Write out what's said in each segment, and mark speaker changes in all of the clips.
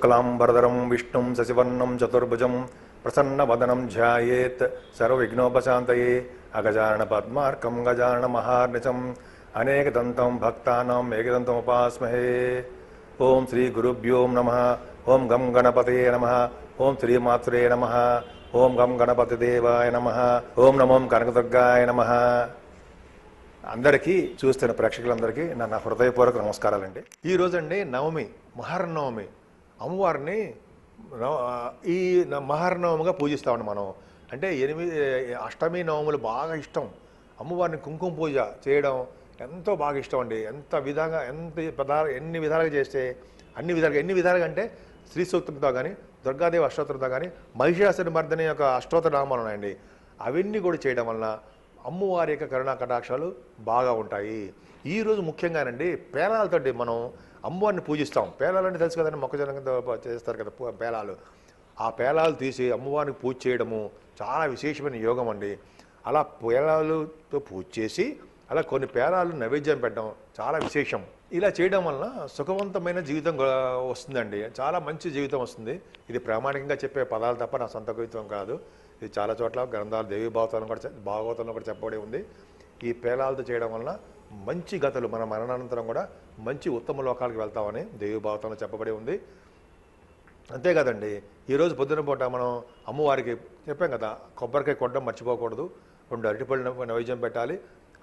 Speaker 1: శుక్లాంబరధరం విష్ణుం శశివర్ణం చతుర్భుజం ప్రసన్నవదనం ధ్యాయేత్ సర్వవిఘ్నోపశాంతయే అగజాన పద్మార్కం గజాన మహార్నిచం అనేకదంతం భక్తానాం ఉపాస్మహే ఓం శ్రీ గురుభ్యోం నమ ఓం గం గణపతే నమ ఓం శ్రీమాత్రే నమ ఓం గం గణపతి దేవాయ నమ ఓం నమోం కనకదుర్గాయ నమ అందరికీ చూస్తున్న ప్రేక్షకులందరికీ నా హృదయపూర్వక నమస్కారాలండి ఈ అండి నవమి మహర్నవమి అమ్మవారిని ఈ మహర్నవముగా పూజిస్తామండి మనం అంటే ఎనిమిది అష్టమి నవములు బాగా ఇష్టం అమ్మవారిని కుంకుమ పూజ చేయడం ఎంతో బాగా ఇష్టం అండి ఎంత విధంగా ఎంత పదార్థ ఎన్ని విధాలుగా చేస్తే అన్ని విధాలుగా ఎన్ని విధాలుగా అంటే శ్రీ సూత్రంతో కానీ దుర్గాదేవి అష్టోత్తరంతో కానీ మహిషాసుని మర్దని యొక్క అష్టోత్తర నామాలు ఉన్నాయండి అవన్నీ కూడా చేయడం వలన అమ్మవారి యొక్క కరుణా కటాక్షాలు బాగా ఉంటాయి ఈరోజు ముఖ్యంగానండి పేరాలతోటి మనం అమ్మవారిని పూజిస్తాం పేలాలంటే తెలుసు కదండి మొక్కజొన్న కింద చేస్తారు కదా పేలాలు ఆ పేలాలు తీసి అమ్మవారిని పూజ చేయడము చాలా విశేషమైన యోగం అండి అలా పేలాలతో పూజ చేసి అలా కొన్ని పేలాలు నైవేద్యం పెట్టడం చాలా విశేషం ఇలా చేయడం వలన సుఖవంతమైన జీవితం వస్తుందండి చాలా మంచి జీవితం వస్తుంది ఇది ప్రామాణికంగా చెప్పే పదాలు తప్ప నా సొంత కవిత్వం కాదు ఇది చాలా చోట్ల గ్రంథాలు దేవీ భాగవతంలో కూడా భాగవతంలో కూడా చెప్పబడి ఉంది ఈ పేలాలతో చేయడం వలన మంచి గతలు మన మరణానంతరం కూడా మంచి ఉత్తమ లోకాలకు వెళ్తామని దేవభావతంలో చెప్పబడి ఉంది అంతేకాదండి ఈరోజు పొద్దున పూట మనం అమ్మవారికి చెప్పాం కదా కొబ్బరికాయ కొట్టడం మర్చిపోకూడదు రెండు అరటిపళ్ళు నైవేద్యం పెట్టాలి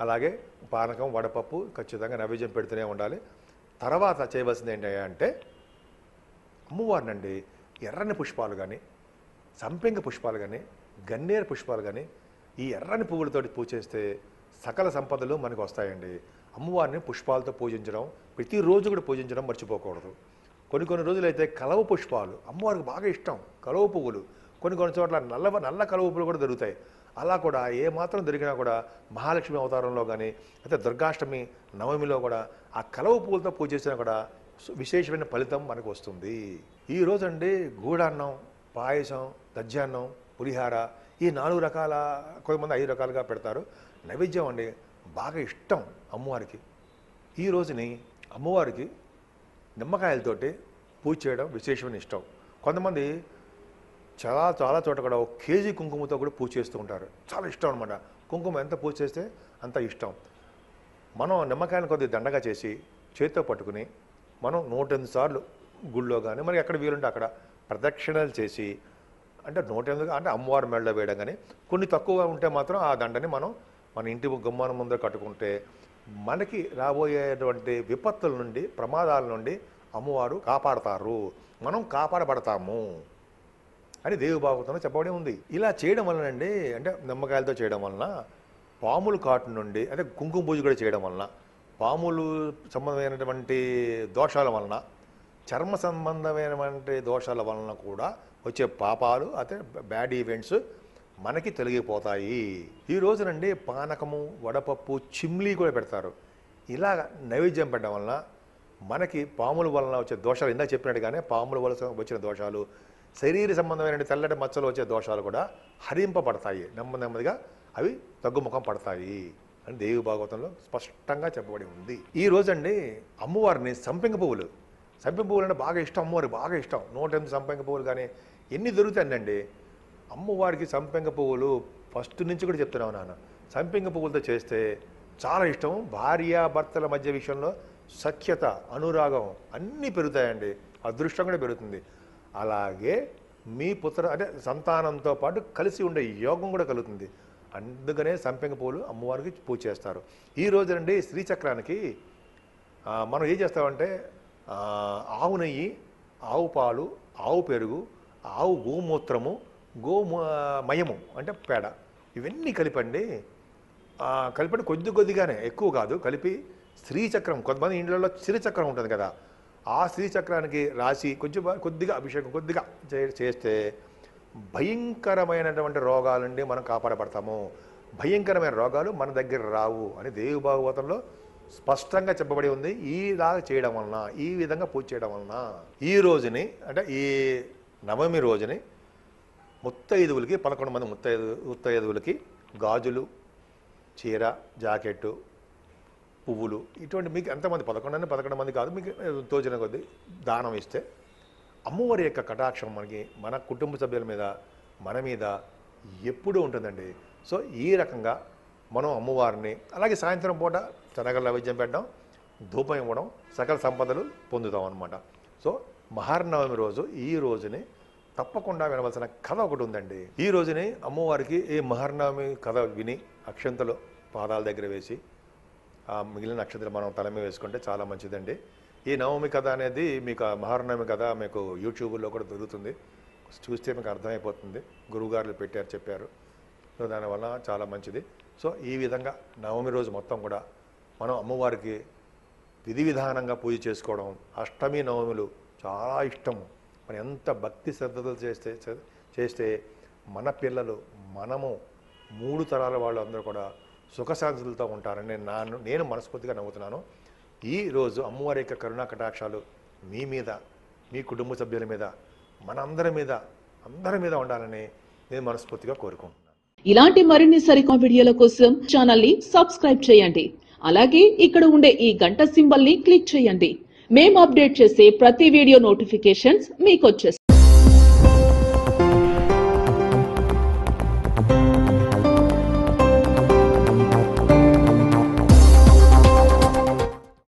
Speaker 1: అలాగే పానకం వడపప్పు ఖచ్చితంగా నైవేద్యం పెడుతూనే ఉండాలి తర్వాత చేయవలసింది ఏంటి అంటే అమ్మవారినండి ఎర్రని పుష్పాలు కానీ సంపింగ పుష్పాలు కానీ గన్నేరు పుష్పాలు కానీ ఈ ఎర్రని పువ్వులతోటి పూజ చేస్తే సకల సంపదలు మనకు వస్తాయండి అమ్మవారిని పుష్పాలతో పూజించడం ప్రతిరోజు కూడా పూజించడం మర్చిపోకూడదు కొన్ని కొన్ని రోజులైతే కలవ పుష్పాలు అమ్మవారికి బాగా ఇష్టం కలవ పువ్వులు కొన్ని కొన్ని చోట్ల నల్ల నల్ల కలవ పువ్వులు కూడా దొరుకుతాయి అలా కూడా ఏ మాత్రం దొరికినా కూడా మహాలక్ష్మి అవతారంలో కానీ అయితే దుర్గాష్టమి నవమిలో కూడా ఆ కలవ పువ్వులతో పూజ చేసినా కూడా విశేషమైన ఫలితం మనకు వస్తుంది ఈరోజు అండి గూడాన్నం పాయసం దజ్జాన్నం పులిహార ఈ నాలుగు రకాల కొంతమంది ఐదు రకాలుగా పెడతారు నైవేద్యం అండి బాగా ఇష్టం అమ్మవారికి ఈ రోజుని అమ్మవారికి నిమ్మకాయలతోటి పూజ చేయడం విశేషమైన ఇష్టం కొంతమంది చాలా చాలా చోట కూడా ఒక కేజీ కుంకుమతో కూడా పూజ చేస్తూ ఉంటారు చాలా ఇష్టం అనమాట కుంకుమ ఎంత పూజ చేస్తే అంత ఇష్టం మనం నిమ్మకాయలను కొద్దిగా దండగా చేసి చేతితో పట్టుకుని మనం నూటెనిమిది సార్లు గుళ్ళో కానీ మరి ఎక్కడ వీలుంటే అక్కడ ప్రదక్షిణలు చేసి అంటే నూటెనిమిది అంటే అమ్మవారి మెళ్ళలో వేయడం కానీ కొన్ని తక్కువగా ఉంటే మాత్రం ఆ దండని మనం మన ఇంటి గుమ్మాన ముందర కట్టుకుంటే మనకి రాబోయేటువంటి విపత్తుల నుండి ప్రమాదాల నుండి అమ్మవారు కాపాడతారు మనం కాపాడబడతాము అని దేవి భాగవతంలో చెప్పబడి ఉంది ఇలా చేయడం వలనండి అంటే నిమ్మకాయలతో చేయడం వలన పాములు కాటు నుండి అంటే కుంకుమ పూజ కూడా చేయడం వలన పాములు సంబంధమైనటువంటి దోషాల వలన చర్మ సంబంధమైనటువంటి దోషాల వలన కూడా వచ్చే పాపాలు అయితే బ్యాడ్ ఈవెంట్స్ మనకి తొలగిపోతాయి ఈ రోజునండి పానకము వడపప్పు చిమ్లీ కూడా పెడతారు ఇలా నైవేద్యం పెట్టడం వలన మనకి పాముల వలన వచ్చే దోషాలు ఇందాక చెప్పినట్టుగానే పాముల వలన వచ్చిన దోషాలు శరీర సంబంధమైన తెల్లటి మచ్చలు వచ్చే దోషాలు కూడా హరింపబడతాయి నెమ్మది నెమ్మదిగా అవి తగ్గుముఖం పడతాయి అని దేవి భాగవతంలో స్పష్టంగా చెప్పబడి ఉంది ఈ రోజండి అమ్మవారిని సంపింగ పువ్వులు సంపింగ పువ్వులు అంటే బాగా ఇష్టం అమ్మవారికి బాగా ఇష్టం నూట ఎనిమిది సంపింగ పువ్వులు కానీ ఎన్ని దొరుకుతాయండి అమ్మవారికి సంపెంగ పువ్వులు ఫస్ట్ నుంచి కూడా చెప్తున్నావు నాన్న సంపెంగ పువ్వులతో చేస్తే చాలా ఇష్టం భర్తల మధ్య విషయంలో సఖ్యత అనురాగం అన్నీ పెరుగుతాయండి అదృష్టం కూడా పెరుగుతుంది అలాగే మీ పుత్ర అంటే సంతానంతో పాటు కలిసి ఉండే యోగం కూడా కలుగుతుంది అందుకనే సంపెంగ పూలు అమ్మవారికి పూజ చేస్తారు ఈ రోజునండి శ్రీచక్రానికి మనం ఏం చేస్తామంటే ఆవు నెయ్యి ఆవు పాలు ఆవు పెరుగు ఆవు గోమూత్రము మయము అంటే పేడ ఇవన్నీ కలిపండి కలిపండి కొద్ది కొద్దిగానే ఎక్కువ కాదు కలిపి స్త్రీచక్రం కొంతమంది ఇండ్లలో స్త్రీచక్రం ఉంటుంది కదా ఆ స్త్రీచక్రానికి రాసి కొంచెం కొద్దిగా అభిషేకం కొద్దిగా చేస్తే భయంకరమైనటువంటి రోగాల నుండి మనం కాపాడబడతాము భయంకరమైన రోగాలు మన దగ్గర రావు అని దేవి భాగవతంలో స్పష్టంగా చెప్పబడి ఉంది ఈలాగా చేయడం వలన ఈ విధంగా పూజ చేయడం వలన ఈ రోజుని అంటే ఈ నవమి రోజుని ముత్తైదువులకి పదకొండు మంది ముత్తైదు ముత్తైదువులకి గాజులు చీర జాకెట్టు పువ్వులు ఇటువంటి మీకు ఎంతమంది పదకొండు పదకొండు మంది కాదు మీకు తోచిన కొద్దీ దానం ఇస్తే అమ్మవారి యొక్క కటాక్షం మనకి మన కుటుంబ సభ్యుల మీద మన మీద ఎప్పుడూ ఉంటుందండి సో ఈ రకంగా మనం అమ్మవారిని అలాగే సాయంత్రం పూట శనగల నైవేద్యం పెట్టడం ధూపం ఇవ్వడం సకల సంపదలు పొందుతాం అనమాట సో మహార్నవమి రోజు ఈ రోజుని తప్పకుండా వినవలసిన కథ ఒకటి ఉందండి ఈ రోజుని అమ్మవారికి ఏ మహర్నామి కథ విని అక్షంతలు పాదాల దగ్గర వేసి ఆ మిగిలిన అక్షంతలు మనం తలమే వేసుకుంటే చాలా మంచిదండి ఈ నవమి కథ అనేది మీకు మహర్నామి కథ మీకు యూట్యూబ్లో కూడా దొరుకుతుంది చూస్తే మీకు అర్థమైపోతుంది గురువుగారులు పెట్టారు చెప్పారు సో దానివల్ల చాలా మంచిది సో ఈ విధంగా నవమి రోజు మొత్తం కూడా మనం అమ్మవారికి విధి విధానంగా పూజ చేసుకోవడం అష్టమి నవములు చాలా ఇష్టము మనం ఎంత భక్తి శ్రద్ధలు చేస్తే చేస్తే మన పిల్లలు మనము మూడు తరాల వాళ్ళు అందరూ కూడా సుఖశాంతులతో ఉంటారని నేను నేను మనస్ఫూర్తిగా నమ్ముతున్నాను ఈరోజు అమ్మవారి యొక్క కరుణా కటాక్షాలు మీ మీద మీ కుటుంబ సభ్యుల మీద మనందరి మీద అందరి మీద ఉండాలని నేను మనస్ఫూర్తిగా కోరుకుంటున్నాను ఇలాంటి మరిన్ని సరికొత్త వీడియోల కోసం ఛానల్ ని సబ్స్క్రైబ్ చేయండి అలాగే ఇక్కడ ఉండే ఈ గంట సింబల్ ని క్లిక్ చేయండి మేము అప్డేట్ చేసే ప్రతి వీడియో నోటిఫికేషన్స్ మీకు వచ్చేస్తాయి